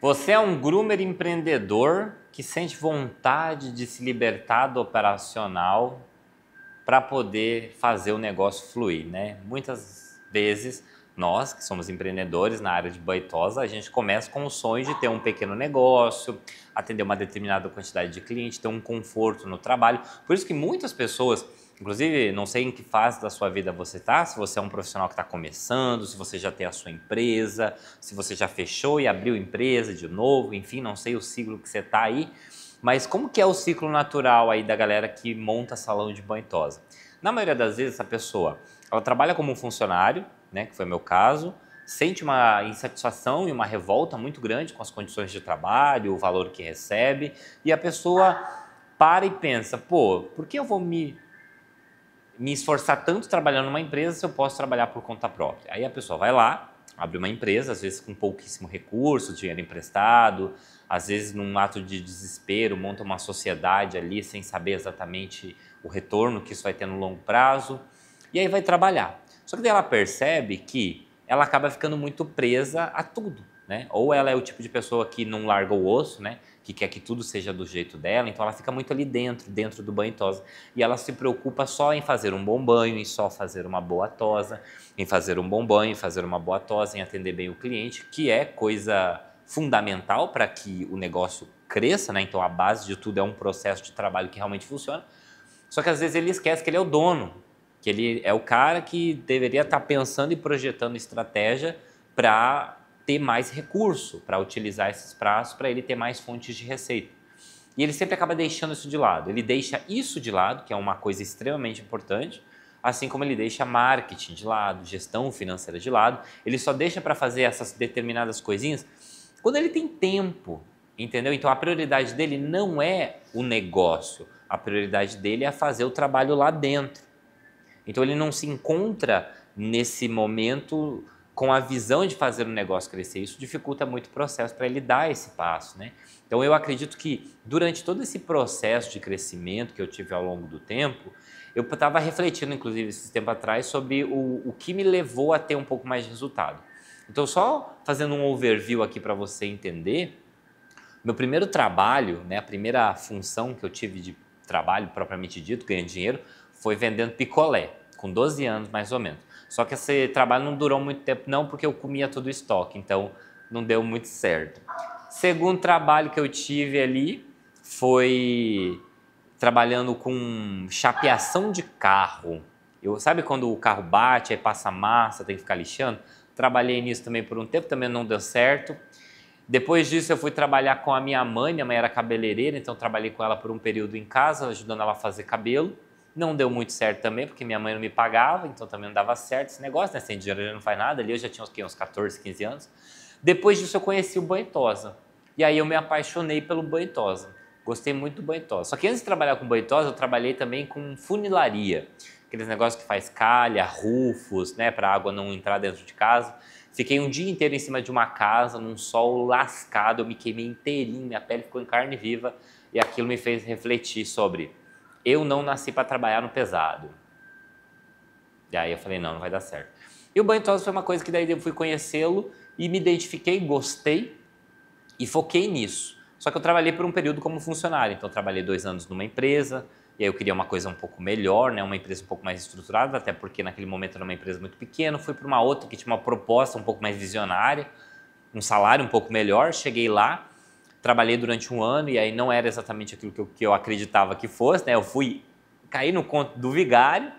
Você é um groomer empreendedor que sente vontade de se libertar do operacional para poder fazer o negócio fluir, né? Muitas vezes nós, que somos empreendedores na área de tosa, a gente começa com o sonho de ter um pequeno negócio, atender uma determinada quantidade de clientes, ter um conforto no trabalho. Por isso que muitas pessoas Inclusive, não sei em que fase da sua vida você está, se você é um profissional que está começando, se você já tem a sua empresa, se você já fechou e abriu empresa de novo, enfim, não sei o ciclo que você está aí, mas como que é o ciclo natural aí da galera que monta salão de banho tosa? Na maioria das vezes, essa pessoa, ela trabalha como um funcionário, né, que foi meu caso, sente uma insatisfação e uma revolta muito grande com as condições de trabalho, o valor que recebe, e a pessoa para e pensa, pô, por que eu vou me me esforçar tanto trabalhando numa empresa se eu posso trabalhar por conta própria? Aí a pessoa vai lá, abre uma empresa, às vezes com pouquíssimo recurso, dinheiro emprestado, às vezes num ato de desespero, monta uma sociedade ali sem saber exatamente o retorno que isso vai ter no longo prazo, e aí vai trabalhar. Só que daí ela percebe que ela acaba ficando muito presa a tudo, né? Ou ela é o tipo de pessoa que não larga o osso, né? que quer que tudo seja do jeito dela, então ela fica muito ali dentro, dentro do banho e tosa. E ela se preocupa só em fazer um bom banho, em só fazer uma boa tosa, em fazer um bom banho, em fazer uma boa tosa, em atender bem o cliente, que é coisa fundamental para que o negócio cresça, né? Então a base de tudo é um processo de trabalho que realmente funciona. Só que às vezes ele esquece que ele é o dono, que ele é o cara que deveria estar tá pensando e projetando estratégia para ter mais recurso para utilizar esses prazos, para ele ter mais fontes de receita. E ele sempre acaba deixando isso de lado. Ele deixa isso de lado, que é uma coisa extremamente importante, assim como ele deixa marketing de lado, gestão financeira de lado. Ele só deixa para fazer essas determinadas coisinhas quando ele tem tempo, entendeu? Então a prioridade dele não é o negócio, a prioridade dele é fazer o trabalho lá dentro. Então ele não se encontra nesse momento com a visão de fazer o negócio crescer. Isso dificulta muito o processo para ele dar esse passo, né? Então eu acredito que durante todo esse processo de crescimento que eu tive ao longo do tempo, eu estava refletindo, inclusive, esse tempo atrás, sobre o, o que me levou a ter um pouco mais de resultado. Então, só fazendo um overview aqui para você entender, meu primeiro trabalho, né, a primeira função que eu tive de trabalho propriamente dito, ganhando dinheiro, foi vendendo picolé, com 12 anos mais ou menos. Só que esse trabalho não durou muito tempo, não, porque eu comia todo o estoque, então não deu muito certo. Segundo trabalho que eu tive ali foi trabalhando com chapeação de carro. Eu, sabe quando o carro bate, aí passa massa, tem que ficar lixando? Trabalhei nisso também por um tempo, também não deu certo. Depois disso, eu fui trabalhar com a minha mãe. Minha mãe era cabeleireira, então trabalhei com ela por um período em casa, ajudando ela a fazer cabelo. Não deu muito certo também, porque minha mãe não me pagava, então também não dava certo esse negócio, né? Sem dinheiro não faz nada. Ali eu já tinha uns, uns 14, 15 anos. Depois disso eu conheci o Banitosa. E aí eu me apaixonei pelo Banitosa. Gostei muito do Banitosa. Só que antes de trabalhar com Banitosa, eu trabalhei também com funilaria. Aqueles negócios que faz calha, rufos, né? Para a água não entrar dentro de casa. Fiquei um dia inteiro em cima de uma casa, num sol lascado, eu me queimei inteirinho, minha pele ficou em carne viva e aquilo me fez refletir sobre eu não nasci para trabalhar no pesado. E aí eu falei, não, não vai dar certo. E o banho tosa foi uma coisa que daí eu fui conhecê-lo e me identifiquei, gostei e foquei nisso. Só que eu trabalhei por um período como funcionário, então trabalhei dois anos numa empresa, e aí eu queria uma coisa um pouco melhor, né? uma empresa um pouco mais estruturada, até porque naquele momento era uma empresa muito pequena, fui para uma outra que tinha uma proposta um pouco mais visionária, um salário um pouco melhor, cheguei lá, trabalhei durante um ano e aí não era exatamente aquilo que eu, que eu acreditava que fosse, né? Eu fui cair no conto do vigário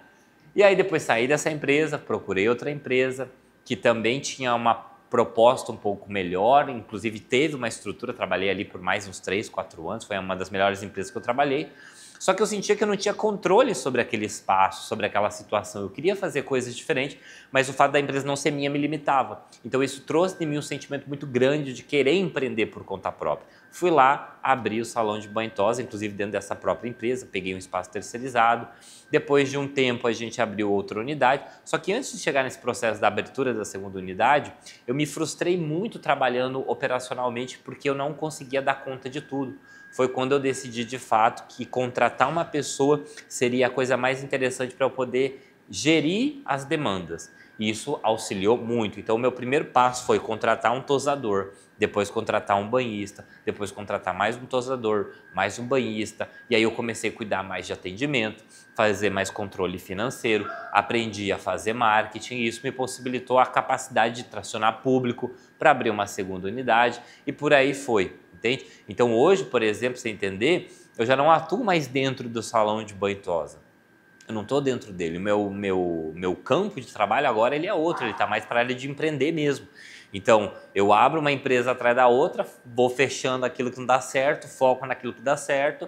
e aí depois saí dessa empresa, procurei outra empresa que também tinha uma proposta um pouco melhor, inclusive teve uma estrutura, trabalhei ali por mais uns 3, 4 anos, foi uma das melhores empresas que eu trabalhei. Só que eu sentia que eu não tinha controle sobre aquele espaço, sobre aquela situação. Eu queria fazer coisas diferentes, mas o fato da empresa não ser minha me limitava. Então isso trouxe em mim um sentimento muito grande de querer empreender por conta própria. Fui lá, abri o salão de banhosa, inclusive dentro dessa própria empresa, peguei um espaço terceirizado. Depois de um tempo a gente abriu outra unidade. Só que antes de chegar nesse processo da abertura da segunda unidade, eu me frustrei muito trabalhando operacionalmente porque eu não conseguia dar conta de tudo foi quando eu decidi de fato que contratar uma pessoa seria a coisa mais interessante para eu poder gerir as demandas. E isso auxiliou muito. Então, o meu primeiro passo foi contratar um tosador, depois contratar um banhista, depois contratar mais um tosador, mais um banhista. E aí eu comecei a cuidar mais de atendimento, fazer mais controle financeiro, aprendi a fazer marketing e isso me possibilitou a capacidade de tracionar público para abrir uma segunda unidade e por aí foi entende? Então hoje, por exemplo, você entender, eu já não atuo mais dentro do salão de banhosa. Eu não estou dentro dele. O meu, meu, meu campo de trabalho agora ele é outro, ele está mais para a área de empreender mesmo. Então, eu abro uma empresa atrás da outra, vou fechando aquilo que não dá certo, foco naquilo que dá certo,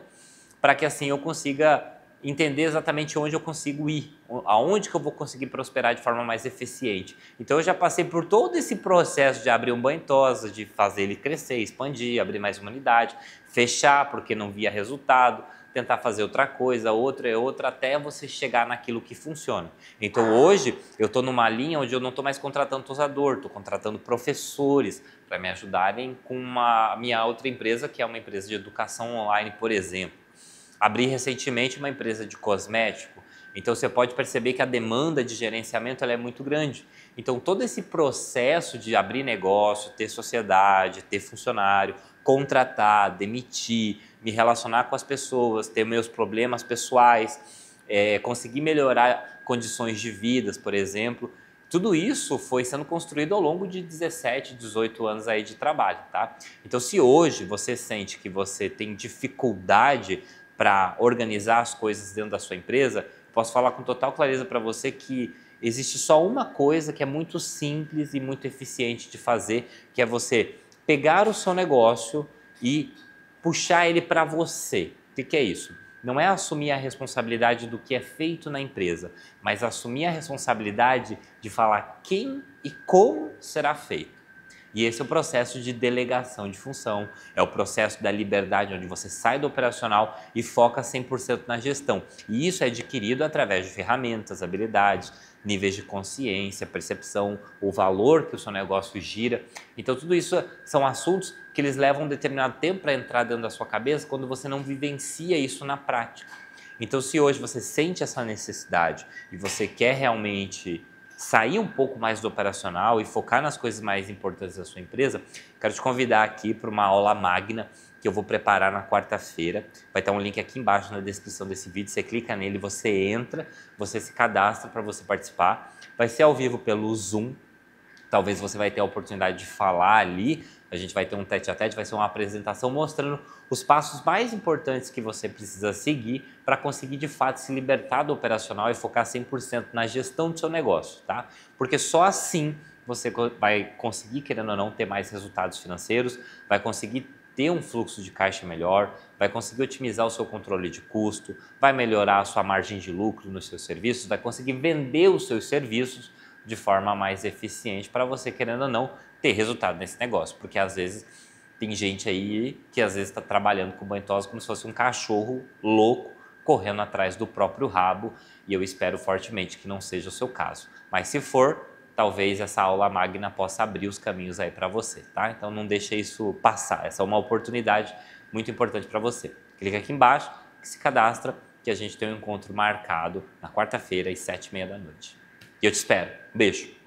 para que assim eu consiga entender exatamente onde eu consigo ir, aonde que eu vou conseguir prosperar de forma mais eficiente. Então eu já passei por todo esse processo de abrir um banho de fazer ele crescer, expandir, abrir mais humanidade, fechar porque não via resultado, tentar fazer outra coisa, outra e é outra, até você chegar naquilo que funciona. Então hoje eu estou numa linha onde eu não estou mais contratando tosador, estou contratando professores para me ajudarem com uma minha outra empresa, que é uma empresa de educação online, por exemplo abri recentemente uma empresa de cosmético, então você pode perceber que a demanda de gerenciamento é muito grande. Então todo esse processo de abrir negócio, ter sociedade, ter funcionário, contratar, demitir, me relacionar com as pessoas, ter meus problemas pessoais, é, conseguir melhorar condições de vidas, por exemplo, tudo isso foi sendo construído ao longo de 17, 18 anos aí de trabalho, tá? Então, se hoje você sente que você tem dificuldade para organizar as coisas dentro da sua empresa, posso falar com total clareza para você que existe só uma coisa que é muito simples e muito eficiente de fazer, que é você pegar o seu negócio e puxar ele para você. O que, que é isso? Não é assumir a responsabilidade do que é feito na empresa, mas assumir a responsabilidade de falar quem e como será feito. E esse é o processo de delegação de função, é o processo da liberdade, onde você sai do operacional e foca 100% na gestão. E isso é adquirido através de ferramentas, habilidades, níveis de consciência, percepção, o valor que o seu negócio gira. Então, tudo isso são assuntos que eles levam um determinado tempo para entrar dentro da sua cabeça quando você não vivencia isso na prática. Então, se hoje você sente essa necessidade e você quer realmente sair um pouco mais do operacional e focar nas coisas mais importantes da sua empresa, quero te convidar aqui para uma aula magna que eu vou preparar na quarta-feira. Vai estar um link aqui embaixo na descrição desse vídeo. Você clica nele, você entra, você se cadastra para você participar. Vai ser ao vivo pelo Zoom, talvez você vai ter a oportunidade de falar ali. A gente vai ter um tete a tete, vai ser uma apresentação mostrando os passos mais importantes que você precisa seguir para conseguir de fato se libertar do operacional e focar 100% na gestão do seu negócio, tá? Porque só assim você vai conseguir, querendo ou não, ter mais resultados financeiros, vai conseguir ter um fluxo de caixa melhor, vai conseguir otimizar o seu controle de custo, vai melhorar a sua margem de lucro nos seus serviços, vai conseguir vender os seus serviços de forma mais eficiente para você, querendo ou não, ter resultado nesse negócio. Porque às vezes tem gente aí que às vezes está trabalhando com banho como se fosse um cachorro louco correndo atrás do próprio rabo e eu espero fortemente que não seja o seu caso. Mas se for, talvez essa aula magna possa abrir os caminhos aí para você, tá? Então não deixe isso passar. Essa é uma oportunidade muito importante para você. Clica aqui embaixo, se cadastra, que a gente tem um encontro marcado na quarta-feira às sete e meia da noite. E eu te espero. Beijo.